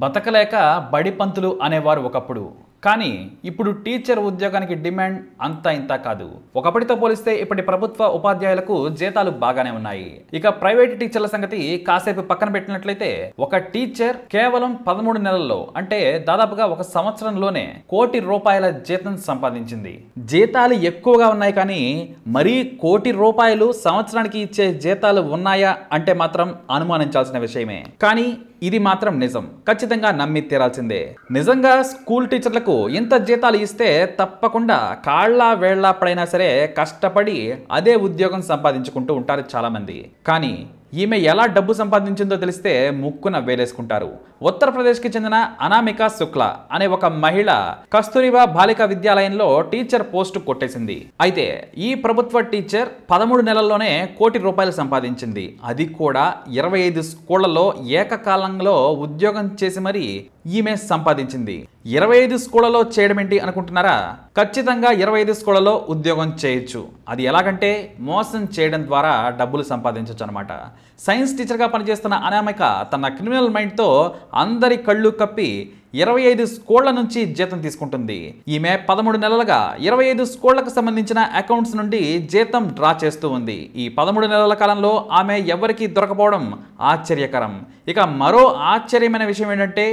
బతకలేక బడి పంతులు అనేవారు ఒకప్పుడు కానీ ఇప్పుడు టీచర్ ఉద్యోగానికి డిమాండ్ అంతా ఇంత కాదు ఒకప్పటితో పోలిస్తే ఇప్పటి ప్రభుత్వ ఉపాధ్యాయులకు జీతాలు బాగానే ఉన్నాయి ఇక ప్రైవేట్ టీచర్ల సంగతి కాసేపు పక్కన పెట్టినట్లయితే ఒక టీచర్ కేవలం పదమూడు నెలల్లో అంటే దాదాపుగా ఒక సంవత్సరంలోనే కోటి రూపాయల జీతం సంపాదించింది జీతాలు ఎక్కువగా ఉన్నాయి కానీ మరీ కోటి రూపాయలు సంవత్సరానికి ఇచ్చే జీతాలు ఉన్నాయా అంటే మాత్రం అనుమానించాల్సిన విషయమే కానీ ఇది మాత్రం నిజం ఖచ్చితంగా నమ్మి తీరాల్సిందే నిజంగా స్కూల్ టీచర్లకు ఇంత జీతాలు ఇస్తే తప్పకుండా కాళ్ళ పడైనా సరే కష్టపడి అదే ఉద్యోగం సంపాదించుకుంటూ ఉంటారు చాలామంది కానీ ఈమె ఎలా డబ్బు సంపాదించిందో తెలిస్తే ముక్కున వేలేసుకుంటారు ఉత్తరప్రదేశ్కి చెందిన అనామిక శుక్లా అనే ఒక మహిళ కస్తూరిబా బాలిక విద్యాలయంలో టీచర్ పోస్టు కొట్టేసింది అయితే ఈ ప్రభుత్వ టీచర్ పదమూడు నెలల్లోనే కోటి రూపాయలు సంపాదించింది అది కూడా ఇరవై ఐదు స్కూళ్లలో ఏకకాలంలో ఉద్యోగం చేసి మరీ ఈమె సంపాదించింది ఇరవై ఐదు స్కూళ్లలో చేయడం ఏంటి అనుకుంటున్నారా ఖచ్చితంగా ఇరవై ఐదు స్కూళ్లలో ఉద్యోగం చేయొచ్చు అది ఎలాగంటే మోసం చేయడం ద్వారా డబ్బులు సంపాదించవచ్చు అనమాట సైన్స్ టీచర్గా పనిచేస్తున్న అనామిక తన క్రిమినల్ మైండ్తో అందరి కళ్ళు కప్పి ఇరవై ఐదు స్కూళ్ల నుంచి జీతం తీసుకుంటుంది ఈమె పదమూడు నెలలుగా ఇరవై ఐదు స్కూళ్లకు సంబంధించిన అకౌంట్స్ నుండి జీతం డ్రా చేస్తూ ఉంది ఈ పదమూడు నెలల కాలంలో ఆమె ఎవరికీ దొరకపోవడం ఆశ్చర్యకరం ఇక మరో ఆశ్చర్యమైన విషయం ఏంటంటే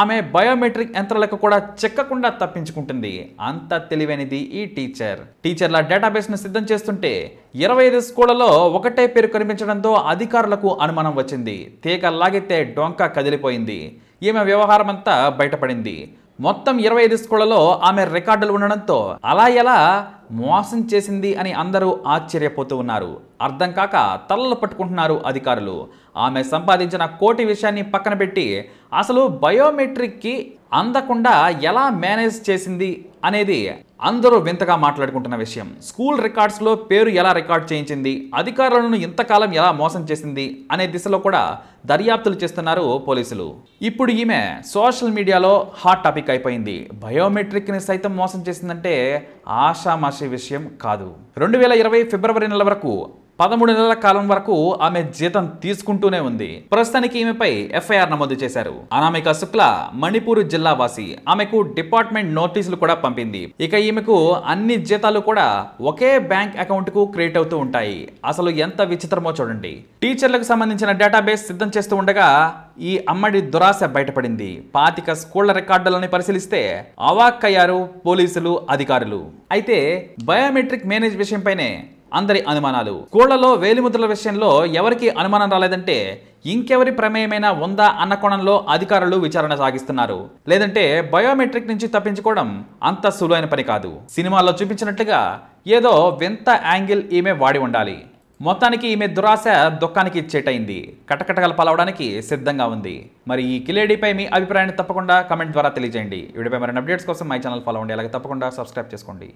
ఆమె బయోమెట్రిక్ యంత్రాలకు కూడా చెక్కకుండా తప్పించుకుంటుంది అంత తెలివైనది ఈ టీచర్ టీచర్ల డేటాబేస్ను సిద్ధం చేస్తుంటే ఇరవై ఐదు స్కూళ్లలో ఒకటే పేరు కనిపించడంతో అధికారులకు అనుమానం వచ్చింది తీగ లాగితే డొంక కదిలిపోయింది ఈమె వ్యవహారం అంతా బయటపడింది మొత్తం ఇరవై ఐదు స్కూళ్లలో ఆమె రికార్డులు ఉండడంతో అలా ఎలా మోసం చేసింది అని అందరూ ఆశ్చర్యపోతూ ఉన్నారు అర్థం కాక తలలు పట్టుకుంటున్నారు అధికారులు ఆమె సంపాదించిన కోటి విషయాన్ని పక్కన పెట్టి అసలు బయోమెట్రిక్కి అందకుండా ఎలా మేనేజ్ చేసింది అనేది అందరూ వింతగా మాట్లాడుకుంటున్న విషయం స్కూల్ రికార్డ్స్లో పేరు ఎలా రికార్డ్ చేయించింది అధికారులను ఇంతకాలం ఎలా మోసం చేసింది అనే దిశలో కూడా దర్యాప్తులు చేస్తున్నారు పోలీసులు ఇప్పుడు ఈమె సోషల్ మీడియాలో హాట్ టాపిక్ అయిపోయింది బయోమెట్రిక్ని సైతం మోసం చేసిందంటే ఆశామాష మార్చే విషయం కాదు రెండు వేల ఇరవై ఫిబ్రవరి నెల వరకు పదమూడు నెలల కాలం వరకు ఆమె జీతం తీసుకుంటూనే ఉంది ప్రస్తుతానికి ఈమెపై ఎఫ్ఐఆర్ నమోదు చేశారు అనామిక శుక్ల మణిపూర్ జిల్లా వాసి ఆమెకు డిపార్ట్మెంట్ నోటీసులు కూడా పంపింది ఇక ఈమెకు అన్ని జీతాలు కూడా ఒకే బ్యాంక్ అకౌంట్ కు క్రియేట్ అవుతూ ఉంటాయి అసలు ఎంత విచిత్రమో చూడండి టీచర్లకు సంబంధించిన డేటాబేస్ సిద్ధం చేస్తూ ఉండగా ఈ అమ్మడి దురాశ బయటపడింది పాతిక స్కూళ్ల రికార్డులను పరిశీలిస్తే అవాక్కయ్యారు పోలీసులు అధికారులు అయితే బయోమెట్రిక్ మేనేజ్ విషయంపైనే అందరి అనుమానాలు స్కూళ్లలో వేలిముద్రల విషయంలో ఎవరికి అనుమానం రాలేదంటే ఇంకెవరి ప్రమేయమైనా ఉందా అన్న కోణంలో అధికారులు విచారణ సాగిస్తున్నారు లేదంటే బయోమెట్రిక్ నుంచి తప్పించుకోవడం అంత సులువైన పని కాదు సినిమాల్లో చూపించినట్లుగా ఏదో వింత యాంగిల్ ఈమె వాడి ఉండాలి మొత్తానికి ఈమె దురాశ దుఃఖానికి చెటైంది కటకటకలు పలవడానికి సిద్ధంగా ఉంది మరి ఈ కిలేడీపై మీ అభిప్రాయాన్ని తప్పకుండా కమెంట్ ద్వారా తెలియజేయండి వీడిపై మరిన్ని అప్డేట్స్ కోసం మై ఛానల్ ఫాలో అవ్వండి అలాగే తప్పకుండా సబ్స్క్రైబ్ చేసుకోండి